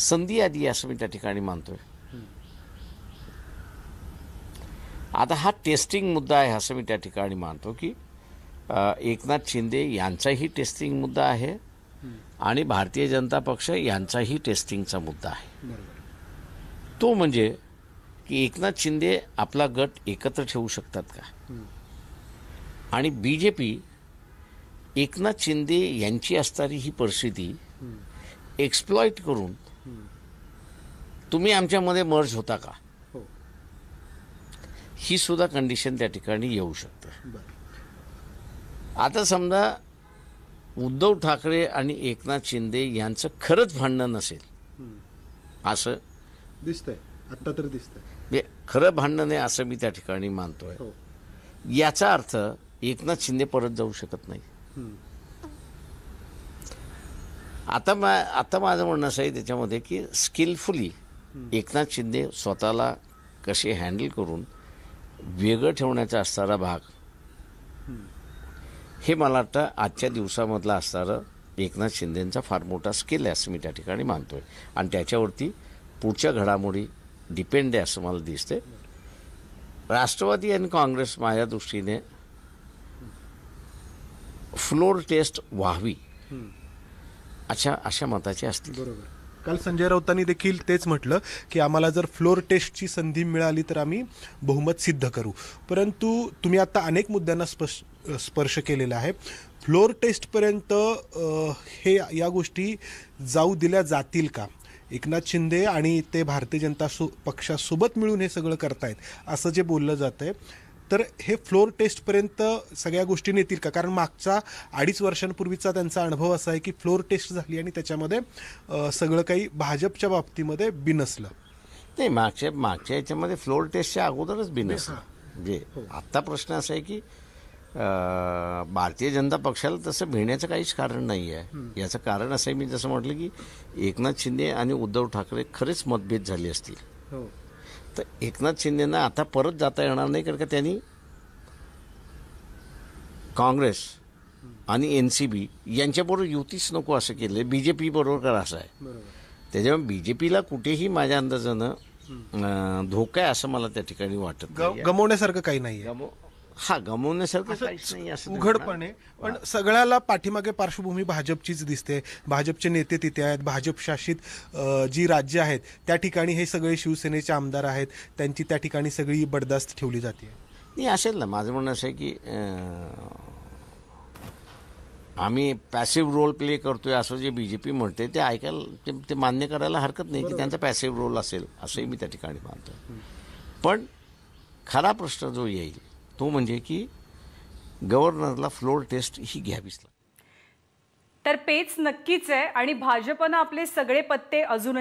संधी यादी असं मी त्या ठिकाणी मानतोय आता हा टेस्टिंग मुद्दा आहे असं मी त्या ठिकाणी मानतो की एकनाथ शिंदे यांचाही टेस्टिंग मुद्दा आहे आणि भारतीय जनता पक्ष यांचाही टेस्टिंगचा मुद्दा आहे तो म्हणजे की एकनाथ शिंदे आपला गट एकत्र ठेवू शकतात का आणि B J P Eknath Shinde यांची असणारी ही परिस्थिती एक्सप्लॉइट करून तुम्ही आमच्यामध्ये मर्ज होता का हो ही सुद्धा कंडिशन त्या ठिकाणी येऊ शकते आता समजा उद्धव ठाकरे आणि एकनाथ शिंदे यांचं खरंच भांडण नसेल असं दिसतंय आता तर दिसतंय म्हणजे खरं भांडण आहे असं मी त्या ठिकाणी मानतोय हो. याचा अर्थ एकनाथ शिंदे परत जाऊ शकत नाही आता मा आता माझं म्हणणं असं आहे त्याच्यामध्ये की स्किलफुली एकनाथ शिंदे स्वतःला कसे हँडल करून वेगळं ठेवण्याचा असणारा भाग हे मला वाटतं आजच्या दिवसामधला असणारं एकनाथ शिंदेंचा फार मोठा स्किल आहे असं मी त्या ठिकाणी मानतो आहे आणि त्याच्यावरती पुढच्या घडामोडी डिपेंड आहे असं मला दिसते राष्ट्रवादी आणि काँग्रेस माझ्या दृष्टीने फ्लोर टेस्ट व्हावी अशा अशा मताचे असतील बरोबर काल संजय राऊतांनी देखील तेच म्हटलं की आम्हाला जर फ्लोर टेस्टची संधी मिळाली तर आम्ही बहुमत सिद्ध करू परंतु तुम्ही आता अनेक मुद्द्यांना स्पर्श स्पर्श केलेला आहे फ्लोर टेस्टपर्यंत हे या गोष्टी जाऊ दिल्या जातील का एकनाथ शिंदे आणि ते भारतीय जनता सो पक्षासोबत मिळून हे सगळं करतायत असं जे बोललं जातं आहे तर हे फ्लोअर टेस्टपर्यंत सगळ्या गोष्टी नेतील का कारण मागचा अडीच वर्षांपूर्वीचा त्यांचा अनुभव असा आहे की फ्लोअर टेस्ट झाली आणि त्याच्यामध्ये सगळं काही भाजपच्या बाबतीमध्ये बिनसलं नाही मागच्या मागच्या याच्यामध्ये फ्लोअर टेस्टच्या अगोदरच बिनसलं म्हणजे हो. आत्ता प्रश्न असा आहे की भारतीय जनता पक्षाला तसं भिण्याचं काहीच कारण नाही आहे याचं कारण असं आहे मी जसं म्हटलं की एकनाथ शिंदे आणि उद्धव ठाकरे खरेच मतभेद झाले असतील हो. तर एकनाथ शिंदेना आता परत जाता येणार नाही कारण का त्यांनी काँग्रेस आणि एन सी बी यांच्याबरोबर युतीच नको असं केलं बी जे बरोबर करा असं आहे त्याच्यामुळे बी जे पीला कुठेही माझ्या अंदाजानं धोका आहे असं मला त्या ठिकाणी वाटत गमवण्यासारखं काही नाही हा गमवण्यासारखं नाही असं उघडपणे पण सगळ्याला पाठीमागे पार्श्वभूमी भाजपचीच दिसते भाजपचे नेते तिथे आहेत भाजप शासित जी राज्य आहेत त्या ठिकाणी हे सगळे शिवसेनेचे आमदार आहेत त्यांची त्या ठिकाणी सगळी बडदास्त ठेवली जाते नाही असेल ना माझं म्हणणं असं आहे की आम्ही पॅसिव्ह रोल प्ले करतोय असं जे बी जे पी म्हणते ते ऐकायला ते मान्य करायला हरकत नाही की त्यांचा पॅसिव्ह रोल असेल असंही मी त्या ठिकाणी मानतो पण खरा प्रश्न जो येईल तो म्हणजे की गव्हर्नरला फ्लोर टेस्ट ही घ्यावीच लागते तर पेच नक्कीच आहे आणि भाजपनं आपले सगळे पत्ते अजूनही